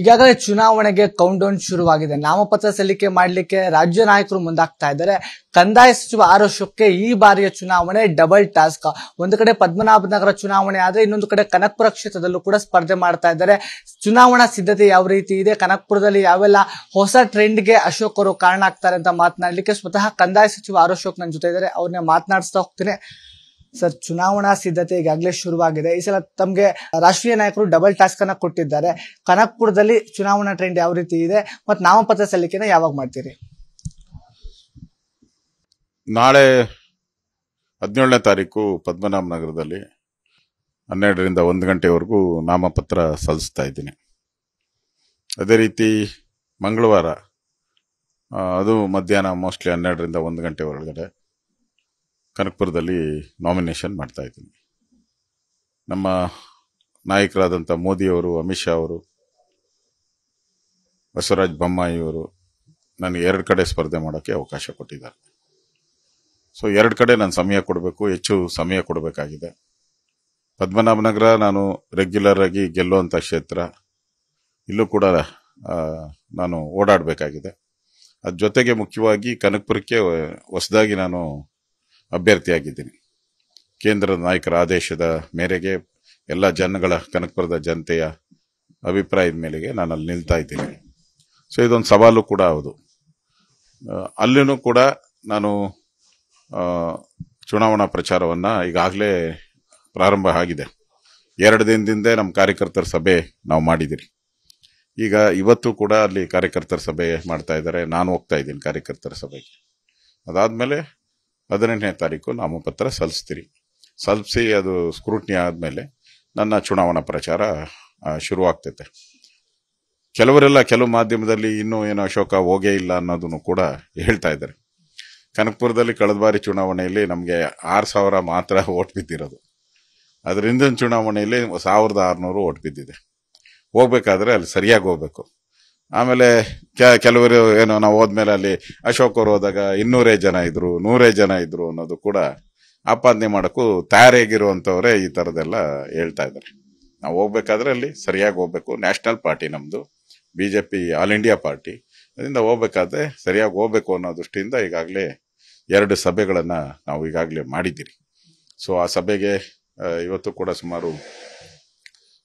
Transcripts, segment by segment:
ಈಗಾಗಲೇ ಚುನಾವಣೆಗೆ count down ಶುರುವಾಗಿದೆ ನಾಮಪತ್ರ ಸಲ್ಲಿಕೆ ಮಾಡಲಿಕ್ಕೆ ರಾಜ್ಯ ನಾಯಕರು ಮುಂದಾಗ್ತಾ ಇದ್ದಾರೆ ಕಂದಾಯ ಸಚಿವ ಆರೋಶಕ್ಕೆ ಈ ಬಾರಿಯ ಚುನಾವಣೆ ಡಬಲ್ ಟಾಸ್ಕ್ ಒಂದು ಕಡೆ ಪದ್ಮನಾಭನಗರ ಚುನಾವಣೆ ಆದ್ರೆ ಇನ್ನೊಂದು ಕಡೆ ಕನಕಪುರ ಕ್ಷೇತ್ರದಲ್ಲೂ ಕೂಡ ಸ್ಪರ್ಧೆ ಮಾಡ್ತಾ ಇದ್ದಾರೆ ಚುನಾವಣಾ ಸಿದ್ಧತೆ ಯಾವ ರೀತಿ ಇದೆ ಕನಕಪುರದಲ್ಲಿ ಯಾವೆಲ್ಲ ಹೊಸ ಟ್ರೆಂಡ್ಗೆ ಅಶೋಕ್ ಅವರು ಕಾರಣ ಆಗ್ತಾರೆ ಅಂತ ಮಾತನಾಡಲಿಕ್ಕೆ ಸ್ವತಃ ಕಂದಾಯ ಸಚಿವ ಆರೋಶೋಕ್ ನನ್ನ ಜೊತೆ ಇದ್ದಾರೆ ಅವ್ರನ್ನ ಮಾತನಾಡಿಸ್ತಾ ಹೋಗ್ತೀನಿ ಸರ್ ಚುನಾವಣಾ ಸಿದ್ಧತೆ ಈಗಾಗಲೇ ಶುರುವಾಗಿದೆ ಈ ಸಲ ತಮಗೆ ರಾಷ್ಟ್ರೀಯ ನಾಯಕರು ಡಬಲ್ ಟಾಸ್ಕ್ ಅನ್ನ ಕೊಟ್ಟಿದ್ದಾರೆ ಕನಕ್ಪುರದಲ್ಲಿ ಚುನಾವಣಾ ಟ್ರೆಂಡ್ ಯಾವ ರೀತಿ ಇದೆ ಮತ್ತು ನಾಮಪತ್ರ ಸಲ್ಲಿಕೆನ ಯಾವಾಗ ಮಾಡ್ತೀರಿ ನಾಳೆ ಹದಿನೇಳನೇ ತಾರೀಕು ಪದ್ಮನಾಭ ನಗರದಲ್ಲಿ ಹನ್ನೆರಡರಿಂದ ಒಂದು ಗಂಟೆವರೆಗೂ ನಾಮಪತ್ರ ಸಲ್ಲಿಸ್ತಾ ಇದ್ದೀನಿ ಅದೇ ರೀತಿ ಮಂಗಳವಾರ ಅದು ಮಧ್ಯಾಹ್ನ ಮೋಸ್ಟ್ಲಿ ಹನ್ನೆರಡರಿಂದ ಒಂದು ಗಂಟೆ ಒಳಗಡೆ ಕನಕ್ಪುರದಲ್ಲಿ ನಾಮಿನೇಷನ್ ಮಾಡ್ತಾ ಇದ್ದೀನಿ ನಮ್ಮ ನಾಯಕರಾದಂಥ ಮೋದಿಯವರು ಅಮಿತ್ ಶಾ ಅವರು ಬಸವರಾಜ್ ಬೊಮ್ಮಾಯಿಯವರು ನನಗೆ ಎರಡು ಕಡೆ ಸ್ಪರ್ಧೆ ಮಾಡೋಕ್ಕೆ ಅವಕಾಶ ಕೊಟ್ಟಿದ್ದಾರೆ ಸೊ ಎರಡು ಕಡೆ ನಾನು ಸಮಯ ಕೊಡಬೇಕು ಹೆಚ್ಚು ಸಮಯ ಕೊಡಬೇಕಾಗಿದೆ ಪದ್ಮನಾಭನಗರ ನಾನು ರೆಗ್ಯುಲರ್ ಆಗಿ ಗೆಲ್ಲುವಂಥ ಕ್ಷೇತ್ರ ಇಲ್ಲೂ ಕೂಡ ನಾನು ಓಡಾಡಬೇಕಾಗಿದೆ ಅದ್ರ ಜೊತೆಗೆ ಮುಖ್ಯವಾಗಿ ಕನಕ್ಪುರಕ್ಕೆ ಹೊಸದಾಗಿ ನಾನು ಅಭ್ಯರ್ಥಿಯಾಗಿದ್ದೀನಿ ಕೇಂದ್ರದ ನಾಯಕರ ಆದೇಶದ ಮೇರೆಗೆ ಎಲ್ಲ ಜನಗಳ ಕನಕಪುರದ ಜನತೆಯ ಅಭಿಪ್ರಾಯದ ಮೇಲೆಗೆ ನಾನು ಅಲ್ಲಿ ನಿಲ್ತಾ ಇದ್ದೀನಿ ಸೊ ಇದೊಂದು ಸವಾಲು ಕೂಡ ಹೌದು ಅಲ್ಲಿನೂ ಕೂಡ ನಾನು ಚುನಾವಣಾ ಪ್ರಚಾರವನ್ನು ಈಗಾಗಲೇ ಪ್ರಾರಂಭ ಆಗಿದೆ ಎರಡು ದಿನದಿಂದ ನಮ್ಮ ಕಾರ್ಯಕರ್ತರ ಸಭೆ ನಾವು ಮಾಡಿದ್ದೀರಿ ಈಗ ಇವತ್ತು ಕೂಡ ಅಲ್ಲಿ ಕಾರ್ಯಕರ್ತರ ಸಭೆ ಮಾಡ್ತಾ ಇದ್ದಾರೆ ನಾನು ಹೋಗ್ತಾ ಇದ್ದೀನಿ ಕಾರ್ಯಕರ್ತರ ಸಭೆಗೆ ಅದಾದಮೇಲೆ ಹದಿನೆಂಟನೇ ತಾರೀಕು ನಾಮಪತ್ರ ಸಲ್ಲಿಸ್ತೀರಿ ಸಲ್ಲಿಸಿ ಅದು ಸ್ಕ್ರೂಟ್ನಿ ಆದಮೇಲೆ ನನ್ನ ಚುನಾವಣಾ ಪ್ರಚಾರ ಶುರುವಾಗ್ತೈತೆ ಕೆಲವರೆಲ್ಲ ಕೆಲವು ಮಾಧ್ಯಮದಲ್ಲಿ ಇನ್ನೂ ಏನು ಅಶೋಕ ಹೋಗೇ ಇಲ್ಲ ಅನ್ನೋದನ್ನು ಕೂಡ ಹೇಳ್ತಾ ಇದ್ದಾರೆ ಕನಕಪುರದಲ್ಲಿ ಕಳೆದ ಬಾರಿ ಚುನಾವಣೆಯಲ್ಲಿ ನಮಗೆ ಆರು ಸಾವಿರ ಮಾತ್ರ ಓಟ್ ಬಿದ್ದಿರೋದು ಅದರಿಂದ ಚುನಾವಣೆಯಲ್ಲಿ ಸಾವಿರದ ಆರುನೂರು ಓಟ್ ಬಿದ್ದಿದೆ ಹೋಗ್ಬೇಕಾದ್ರೆ ಅಲ್ಲಿ ಸರಿಯಾಗಿ ಹೋಗ್ಬೇಕು ಆಮೇಲೆ ಕೆಲವರು ಏನು ನಾವು ಹೋದ್ಮೇಲೆ ಅಲ್ಲಿ ಅಶೋಕ್ ಅವರು ಹೋದಾಗ ಇನ್ನೂರೇ ಜನ ಇದ್ರು ನೂರೇ ಜನ ಇದ್ರು ಅನ್ನೋದು ಕೂಡ ಆಪಾದನೆ ಮಾಡೋಕ್ಕೂ ತಯಾರಿಯಾಗಿರುವಂಥವರೇ ಈ ಥರದೆಲ್ಲ ಹೇಳ್ತಾ ಇದ್ದಾರೆ ನಾವು ಹೋಗ್ಬೇಕಾದ್ರೆ ಅಲ್ಲಿ ಸರಿಯಾಗಿ ಹೋಗ್ಬೇಕು ನ್ಯಾಷನಲ್ ಪಾರ್ಟಿ ನಮ್ಮದು B J P all India party ಅದರಿಂದ ಹೋಗ್ಬೇಕಾದ್ರೆ ಸರಿಯಾಗಿ ಹೋಗ್ಬೇಕು ಅನ್ನೋ ದೃಷ್ಟಿಯಿಂದ ಈಗಾಗಲೇ ಎರಡು ಸಭೆಗಳನ್ನು ನಾವು ಈಗಾಗಲೇ ಮಾಡಿದ್ದೀರಿ ಸೊ ಆ ಸಭೆಗೆ ಇವತ್ತು ಕೂಡ ಸುಮಾರು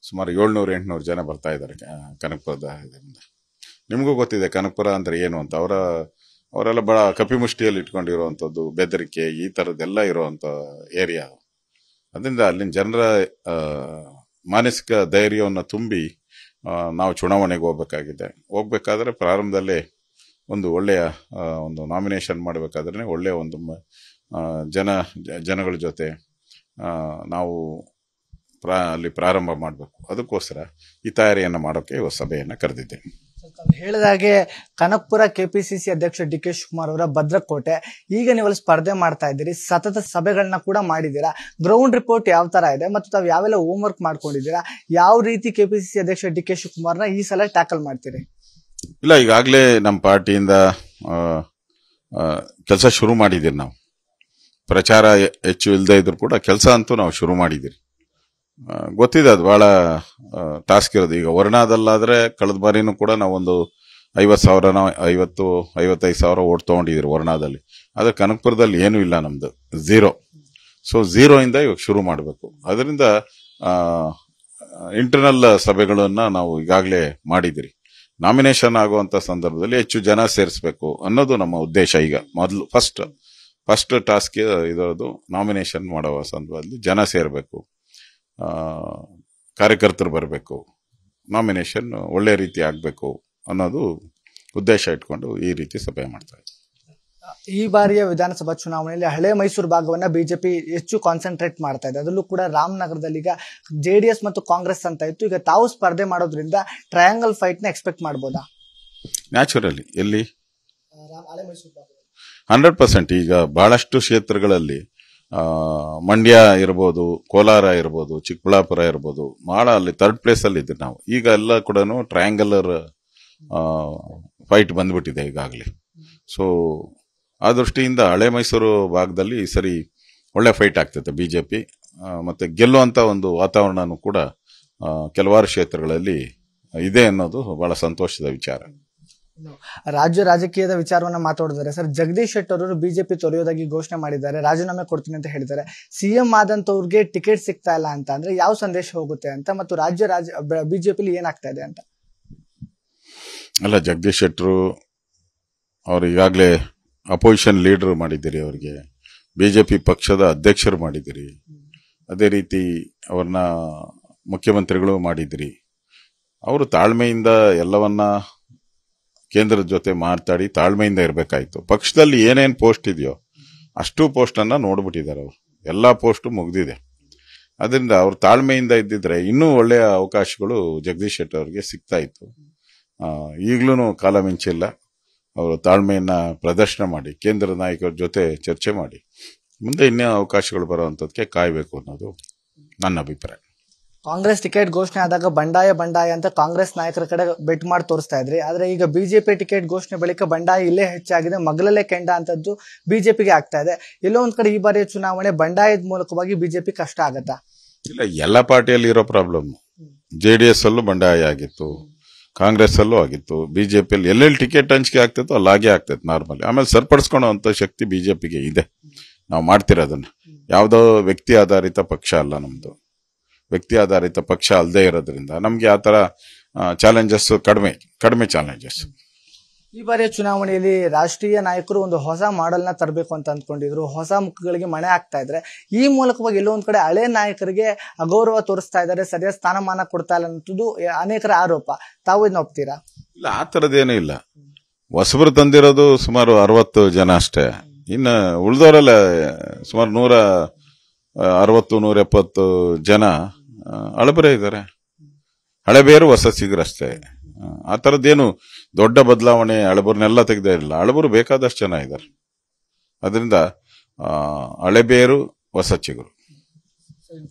ಸುಮಾರು ಏಳ್ನೂರು ಎಂಟುನೂರು ಜನ ಬರ್ತಾ ಇದ್ದಾರೆ ಕನಕಪುರದ ಇದರಿಂದ ನಿಮಗೂ ಗೊತ್ತಿದೆ ಕನಕಪುರ ಅಂದರೆ ಏನು ಅಂತ ಅವರ ಅವರೆಲ್ಲ ಬಹಳ ಕಪಿಮುಷ್ಟಿಯಲ್ಲಿ ಇಟ್ಕೊಂಡಿರುವಂಥದ್ದು ಬೆದರಿಕೆ ಈ ಥರದ್ದೆಲ್ಲ ಇರುವಂಥ ಏರಿಯಾ ಅದರಿಂದ ಅಲ್ಲಿನ ಜನರ ಮಾನಸಿಕ ಧೈರ್ಯವನ್ನು ತುಂಬಿ ನಾವು ಚುನಾವಣೆಗೆ ಹೋಗ್ಬೇಕಾಗಿದೆ ಹೋಗ್ಬೇಕಾದ್ರೆ ಪ್ರಾರಂಭದಲ್ಲೇ ಒಂದು ಒಳ್ಳೆಯ ಒಂದು ನಾಮಿನೇಷನ್ ಮಾಡಬೇಕಾದ್ರೆ ಒಳ್ಳೆಯ ಒಂದು ಜನ ಜನಗಳ ಜೊತೆ ನಾವು ಪ್ರಾ ಅಲ್ಲಿ ಪ್ರಾರಂಭ ಮಾಡಬೇಕು ಅದಕ್ಕೋಸ್ಕರ ಈ ತಯಾರಿಯನ್ನು ಮಾಡೋಕ್ಕೆ ಸಭೆಯನ್ನು ಕರೆದಿದ್ದೇನೆ ಹೇಳಿದ ಹೇಳಿದಾಗೆ ಕನಕಪುರ ಕೆಪಿಸಿಸಿ ಅಧ್ಯಕ್ಷ ಡಿ ಕೆ ಶಿವಕುಮಾರ್ ಅವರ ಭದ್ರಕೋಟೆ ಈಗ ನೀವು ಸ್ಪರ್ಧೆ ಮಾಡ್ತಾ ಇದ್ದೀರಿ ಸತತ ಸಭೆಗಳನ್ನ ಕೂಡ ಮಾಡಿದ್ದೀರಾ ಗ್ರೌಂಡ್ ರಿಪೋರ್ಟ್ ಯಾವ ತರ ಇದೆ ಮತ್ತು ತಾವು ಯಾವೆಲ್ಲ ಹೋಮ್ ವರ್ಕ್ ಮಾಡ್ಕೊಂಡಿದ್ದೀರಾ ಯಾವ ರೀತಿ ಕೆಪಿಸಿಸಿ ಅಧ್ಯಕ್ಷ ಡಿ ಕೆ ಶಿವಕುಮಾರ್ನ ಈ ಸಲ ಟ್ಯಾಕಲ್ ಮಾಡ್ತೀರಿ ಇಲ್ಲ ಈಗಾಗಲೇ ನಮ್ಮ ಪಾರ್ಟಿಯಿಂದ ಕೆಲಸ ಶುರು ಮಾಡಿದ್ದೀರಿ ನಾವು ಪ್ರಚಾರ ಹೆಚ್ಚು ಇಲ್ಲದೆ ಇದ್ರು ಕೂಡ ಕೆಲಸ ಅಂತೂ ನಾವು ಶುರು ಮಾಡಿದ್ದೀರಿ ಗೊತ್ತಿದೆ ಅದು ಬಹಳ ಟಾಸ್ಕ್ ಇರೋದು ಈಗ ವರ್ಣಾದಲ್ಲಾದ್ರೆ ಕಳೆದ ಬಾರಿನೂ ಕೂಡ ನಾವೊಂದು ಐವತ್ತು ಸಾವಿರನ ಐವತ್ತು ಐವತ್ತೈದು ಸಾವಿರ ಓಟ್ ತೊಗೊಂಡಿದ್ರು ವರ್ಣಾದಲ್ಲಿ ಆದರೆ ಕನಕಪುರದಲ್ಲಿ ಏನೂ ಇಲ್ಲ ನಮ್ದು ಝೀರೋ ಸೊ ಝೀರೋಯಿಂದ ಇವಾಗ ಶುರು ಮಾಡಬೇಕು ಅದರಿಂದ ಇಂಟರ್ನಲ್ ಸಭೆಗಳನ್ನು ನಾವು ಈಗಾಗಲೇ ಮಾಡಿದಿರಿ ನಾಮಿನೇಷನ್ ಆಗುವಂತ ಸಂದರ್ಭದಲ್ಲಿ ಹೆಚ್ಚು ಜನ ಸೇರಿಸಬೇಕು ಅನ್ನೋದು ನಮ್ಮ ಉದ್ದೇಶ ಈಗ ಮೊದಲು ಫಸ್ಟ್ ಫಸ್ಟ್ ಟಾಸ್ಕ್ ಇದರದು ನಾಮಿನೇಷನ್ ಮಾಡುವ ಸಂದರ್ಭದಲ್ಲಿ ಜನ ಸೇರಬೇಕು ಕಾರ್ಯಕರ್ತರು ಬರಬೇಕು ನಾಮಿನೇಷನ್ ಒಳ್ಳೆ ರೀತಿ ಆಗಬೇಕು ಅನ್ನೋದು ಉದ್ದೇಶ ಇಟ್ಕೊಂಡು ಈ ರೀತಿ ಸಭೆ ಮಾಡ್ತಾ ಇದ್ದೀವಿ ಈ ಬಾರಿಯ ವಿಧಾನಸಭಾ ಚುನಾವಣೆಯಲ್ಲಿ ಹಳೆ ಮೈಸೂರು ಭಾಗವನ್ನ ಬಿಜೆಪಿ ಹೆಚ್ಚು ಕಾನ್ಸಂಟ್ರೇಟ್ ಮಾಡ್ತಾ ಇದೆ ಅದರಲ್ಲೂ ಕೂಡ ರಾಮನಗರದಲ್ಲಿ ಈಗ ಜೆಡಿಎಸ್ ಮತ್ತು ಕಾಂಗ್ರೆಸ್ ಅಂತ ಇತ್ತು ಈಗ ತಾವು ಸ್ಪರ್ಧೆ ಮಾಡೋದ್ರಿಂದ ಟ್ರಯಾಂಗಲ್ ಫೈಟ್ ನ ಎಕ್ಸ್ಪೆಕ್ಟ್ ಮಾಡ್ಬೋದಾ ನ್ಯಾಚುರಲಿ ಎಲ್ಲಿ ಹಂಡ್ರೆಡ್ ಪರ್ಸೆಂಟ್ ಈಗ ಬಹಳಷ್ಟು ಕ್ಷೇತ್ರಗಳಲ್ಲಿ ಮಂಡ್ಯ ಇರ್ಬೋದು ಕೋಲಾರ ಇರ್ಬೋದು ಚಿಕ್ಕಬಳ್ಳಾಪುರ ಇರ್ಬೋದು ಭಾಳ ಅಲ್ಲಿ ಥರ್ಡ್ ಪ್ಲೇಸಲ್ಲಿ ಇದ್ದೀವಿ ನಾವು ಈಗ ಎಲ್ಲ ಕೂಡ ಟ್ರಯಾಂಗಲರ್ ಫೈಟ್ ಬಂದ್ಬಿಟ್ಟಿದೆ ಈಗಾಗಲೇ ಸೊ ಆ ದೃಷ್ಟಿಯಿಂದ ಹಳೆ ಮೈಸೂರು ಭಾಗದಲ್ಲಿ ಈ ಸರಿ ಒಳ್ಳೆ ಫೈಟ್ ಆಗ್ತೈತೆ ಬಿ ಜೆ ಪಿ ಮತ್ತು ಗೆಲ್ಲುವಂಥ ಒಂದು ವಾತಾವರಣನೂ ಕೂಡ ಕೆಲವಾರು ಕ್ಷೇತ್ರಗಳಲ್ಲಿ ಇದೆ ಅನ್ನೋದು ಭಾಳ ಸಂತೋಷದ ವಿಚಾರ ರಾಜ್ಯ ರಾಜಕೀಯದ ವಿಚಾರವನ್ನ ಮಾತಾಡಿದ್ದಾರೆ ಸರ್ ಜಗದೀಶ್ ಶೆಟ್ಟರ್ ಅವರು ಬಿಜೆಪಿ ತೊರೆಯೋದಾಗಿ ಘೋಷಣೆ ಮಾಡಿದ್ದಾರೆ ರಾಜೀನಾಮೆ ಕೊಡ್ತೀನಿ ಅಂತ ಹೇಳಿದ್ದಾರೆ ಸಿಎಂ ಆದಂತವ್ರಿಗೆ ಟಿಕೆಟ್ ಸಿಗ್ತಾ ಇಲ್ಲ ಅಂತ ಅಂದ್ರೆ ಯಾವ ಸಂದೇಶ ಹೋಗುತ್ತೆ ಅಂತ ಮತ್ತು ರಾಜ್ಯ ರಾಜ ಬಿಜೆಪಿಲಿ ಏನಾಗ್ತಾ ಇದೆ ಅಂತ ಅಲ್ಲ ಜಗದೀಶ್ ಶೆಟ್ಟರು ಅವ್ರು ಈಗಾಗಲೇ ಅಪೋಸಿಷನ್ ಲೀಡರ್ ಮಾಡಿದ್ದೀರಿ ಅವರಿಗೆ ಬಿಜೆಪಿ ಪಕ್ಷದ ಅಧ್ಯಕ್ಷರು ಮಾಡಿದ್ದೀರಿ ಅದೇ ರೀತಿ ಅವ್ರನ್ನ ಮುಖ್ಯಮಂತ್ರಿಗಳು ಮಾಡಿದ್ರಿ ಅವರು ತಾಳ್ಮೆಯಿಂದ ಎಲ್ಲವನ್ನ ಕೇಂದ್ರದ ಜೊತೆ ಮಾತಾಡಿ ತಾಳ್ಮೆಯಿಂದ ಇರಬೇಕಾಯಿತು ಪಕ್ಷದಲ್ಲಿ ಏನೇನು ಪೋಸ್ಟ್ ಇದೆಯೋ ಅಷ್ಟು ಪೋಸ್ಟನ್ನು ನೋಡ್ಬಿಟ್ಟಿದ್ದಾರೆ ಅವರು ಎಲ್ಲ ಪೋಸ್ಟು ಮುಗಿದಿದೆ ಅದರಿಂದ ಅವ್ರು ತಾಳ್ಮೆಯಿಂದ ಇದ್ದಿದ್ರೆ ಇನ್ನೂ ಒಳ್ಳೆಯ ಅವಕಾಶಗಳು ಜಗದೀಶ್ ಶೆಟ್ಟಿ ಅವರಿಗೆ ಸಿಗ್ತಾ ಇತ್ತು ಈಗಲೂ ಕಾಲ ಮಿಂಚಿಲ್ಲ ಅವರು ತಾಳ್ಮೆಯನ್ನು ಪ್ರದರ್ಶನ ಮಾಡಿ ಕೇಂದ್ರ ನಾಯಕರ ಜೊತೆ ಚರ್ಚೆ ಮಾಡಿ ಮುಂದೆ ಇನ್ನೇ ಅವಕಾಶಗಳು ಬರೋವಂಥದ್ದಕ್ಕೆ ಕಾಯಬೇಕು ಅನ್ನೋದು ನನ್ನ ಅಭಿಪ್ರಾಯ ಕಾಂಗ್ರೆಸ್ ಟಿಕೆಟ್ ಘೋಷಣೆ ಆದಾಗ ಬಂಡಾಯ ಬಂಡಾಯ ಅಂತ ಕಾಂಗ್ರೆಸ್ ನಾಯಕರ ಕಡೆ ಬೆಟ್ ಮಾಡಿ ತೋರಿಸ್ತಾ ಇದ್ರಿ ಆದರೆ ಈಗ ಬಿಜೆಪಿ ಟಿಕೆಟ್ ಘೋಷಣೆ ಬಳಿಕ ಬಂಡಾಯ ಇಲ್ಲೇ ಹೆಚ್ಚಾಗಿದೆ ಮಗಲಲ್ಲೇ ಕೆಂಡ ಅಂತದ್ದು ಬಿಜೆಪಿಗೆ ಆಗ್ತಾ ಇದೆ ಎಲ್ಲೋ ಒಂದ್ ಕಡೆ ಈ ಬಾರಿಯ ಚುನಾವಣೆ ಬಂಡಾಯದ ಮೂಲಕವಾಗಿ ಬಿಜೆಪಿ ಕಷ್ಟ ಆಗತ್ತಾ ಇಲ್ಲ ಎಲ್ಲ ಪಾರ್ಟಿಯಲ್ಲಿ ಇರೋ ಪ್ರಾಬ್ಲಮ್ ಜೆ ಡಿ ಎಸ್ ಅಲ್ಲೂ ಬಂಡಾಯ ಆಗಿತ್ತು ಕಾಂಗ್ರೆಸ್ ಅಲ್ಲೂ ಆಗಿತ್ತು ಅಲ್ಲಿ ಎಲ್ಲೆಲ್ಲಿ ಟಿಕೆಟ್ ಹಂಚಿಕೆ ಆಗ್ತೈತೋ ಅಲ್ಲಾಗೆ ಆಗ್ತೈತೆ ನಾರ್ಮಲಿ ಆಮೇಲೆ ಸರಿಪಡಿಸ್ಕೊಳ್ಳೋ ಅಂತ ಶಕ್ತಿ ಬಿಜೆಪಿಗೆ ಇದೆ ನಾವು ಮಾಡ್ತಿರೋದನ್ನ ಯಾವುದೋ ವ್ಯಕ್ತಿ ಆಧಾರಿತ ಪಕ್ಷ ಅಲ್ಲ ನಮ್ಮದು ವ್ಯಕ್ತಿ ಆಧಾರಿತ ಪಕ್ಷ ಅಲ್ಲದೆ ಇರೋದ್ರಿಂದ ನಮಗೆ ಆ ಥರ ಚಾಲೆಂಜಸ್ ಕಡಿಮೆ ಕಡಿಮೆ ಚಾಲೆಂಜಸ್ ಈ ಬಾರಿಯ ಚುನಾವಣೆಯಲ್ಲಿ ರಾಷ್ಟ್ರೀಯ ನಾಯಕರು ಒಂದು ಹೊಸ ಮಾಡೆಲ್ನ ತರಬೇಕು ಅಂತ ಅಂದ್ಕೊಂಡಿದ್ರು ಹೊಸ ಮುಖಗಳಿಗೆ ಮಣೆ ಆಗ್ತಾ ಇದ್ರೆ ಈ ಮೂಲಕವಾಗಿ ಎಲ್ಲೋ ಒಂದು ಕಡೆ ಹಳೆ ನಾಯಕರಿಗೆ ಅಗೌರವ ತೋರಿಸ್ತಾ ಇದ್ದಾರೆ ಸರಿಯಾದ ಸ್ಥಾನಮಾನ ಕೊಡ್ತಾ ಇಲ್ಲ ಅನ್ನೋದು ಅನೇಕರ ಆರೋಪ ತಾವು ಇದನ್ನ ಒಪ್ತೀರಾ ಇಲ್ಲ ಆ ಥರದ್ದೇನೂ ಇಲ್ಲ ಹೊಸಬರು ತಂದಿರೋದು ಸುಮಾರು ಅರವತ್ತು ಜನ ಅಷ್ಟೇ ಇನ್ನು ಉಳಿದವರೆಲ್ಲ ಸುಮಾರು ನೂರ ಅರವತ್ತು ನೂರ ಎಪ್ಪತ್ತು ಜನ ಹಳಬರೇ ಇದ್ದಾರೆ ಹಳೆಬೇರು ಹೊಸ ಸಿಗರಷ್ಟೇ ಆ ಥರದ್ದೇನು ದೊಡ್ಡ ಬದಲಾವಣೆ ಹಳಬರ್ನೆಲ್ಲ ತೆಗೆದೇ ಇರಲಿಲ್ಲ ಹಳಬರು ಬೇಕಾದಷ್ಟು ಜನ ಇದ್ದಾರೆ ಅದರಿಂದ ಹಳೆಬೇರು ಹೊಸ ಚಿಗುರು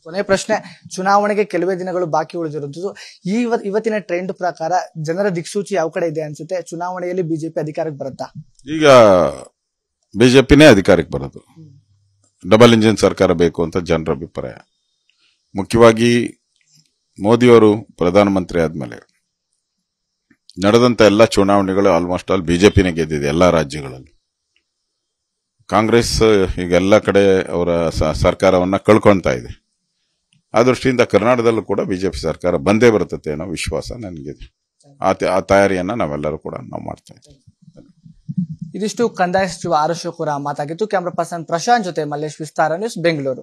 ಕೊನೆ ಪ್ರಶ್ನೆ ಚುನಾವಣೆಗೆ ಕೆಲವೇ ದಿನಗಳು ಬಾಕಿ ಉಳಿದಿರುವುದು ಈ ಇವತ್ತಿನ ಟ್ರೆಂಡ್ ಪ್ರಕಾರ ಜನರ ದಿಕ್ಸೂಚಿ ಯಾವ ಕಡೆ ಇದೆ ಅನ್ಸುತ್ತೆ ಚುನಾವಣೆಯಲ್ಲಿ ಬಿಜೆಪಿ ಅಧಿಕಾರಕ್ಕೆ ಬರುತ್ತಾ ಈಗ ಬಿಜೆಪಿನೇ ಅಧಿಕಾರಕ್ಕೆ ಬರೋದು ಡಬಲ್ ಇಂಜಿನ್ ಸರ್ಕಾರ ಬೇಕು ಅಂತ ಜನರ ಅಭಿಪ್ರಾಯ ಮುಖ್ಯವಾಗಿ ಮೋದಿಯವರು ಪ್ರಧಾನಮಂತ್ರಿ ಆದಮೇಲೆ ನಡೆದಂಥ ಎಲ್ಲ ಚುನಾವಣೆಗಳು ಆಲ್ಮೋಸ್ಟ್ ಆಲ್ ಬಿಜೆಪಿನೇ ಗೆದ್ದಿದೆ ಎಲ್ಲ ರಾಜ್ಯಗಳಲ್ಲಿ ಕಾಂಗ್ರೆಸ್ ಈಗ ಎಲ್ಲ ಕಡೆ ಅವರ ಸರ್ಕಾರವನ್ನು ಕಳ್ಕೊಳ್ತಾ ಇದೆ ಆ ದೃಷ್ಟಿಯಿಂದ ಕರ್ನಾಟಕದಲ್ಲೂ ಕೂಡ ಬಿಜೆಪಿ ಸರ್ಕಾರ ಬಂದೇ ಬರ್ತದೆ ಅನ್ನೋ ವಿಶ್ವಾಸ ನನಗಿದೆ ಆ ಆ ತಯಾರಿಯನ್ನು ನಾವೆಲ್ಲರೂ ಕೂಡ ನಾವು ಮಾಡ್ತಾ ಇದ್ದೀವಿ ಇದಿಷ್ಟು ಕಂದಾಯ ಸಚಿವ ಅಶೋಕ್ ಶಿವಕುರ ಮಾತಾಗಿತ್ತು ಕ್ಯಾಮ್ರಾ ಪರ್ಸನ್ ಪ್ರಶಾಂತ್ ಜೊತೆ ಮಲ್ಲೇಶ್ ವಿಸ್ತಾರ ನ್ಯೂಸ್ ಬೆಂಗಳೂರು